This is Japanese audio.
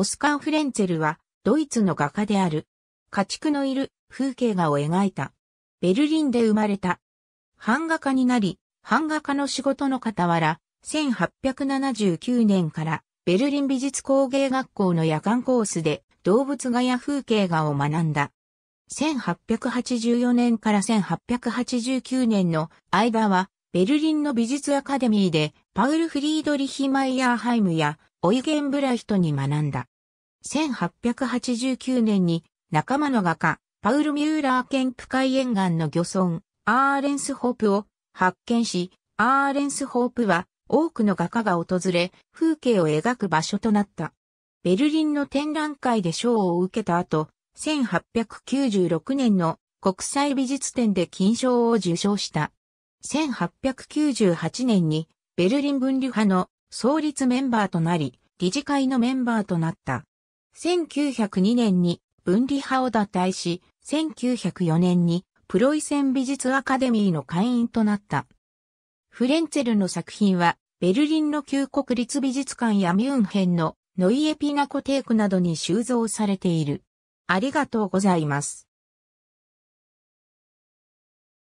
オスカー・フレンツェルは、ドイツの画家である。家畜のいる風景画を描いた。ベルリンで生まれた。版画家になり、版画家の仕事の傍ら、1879年からベルリン美術工芸学校の夜間コースで動物画や風景画を学んだ。1884年から1889年の間はベルリンの美術アカデミーでパウル・フリードリヒ・マイヤーハイムやオイゲン・ブラヒトに学んだ。1889年に仲間の画家、パウル・ミューラーケンプ海沿岸の漁村、アーレンス・ホープを発見し、アーレンス・ホープは多くの画家が訪れ、風景を描く場所となった。ベルリンの展覧会で賞を受けた後、1896年の国際美術展で金賞を受賞した。1898年にベルリン分離派の創立メンバーとなり、理事会のメンバーとなった。1902年に分離派を脱退し、1904年にプロイセン美術アカデミーの会員となった。フレンツェルの作品は、ベルリンの旧国立美術館やミュンヘンのノイエピナコテークなどに収蔵されている。ありがとうございます。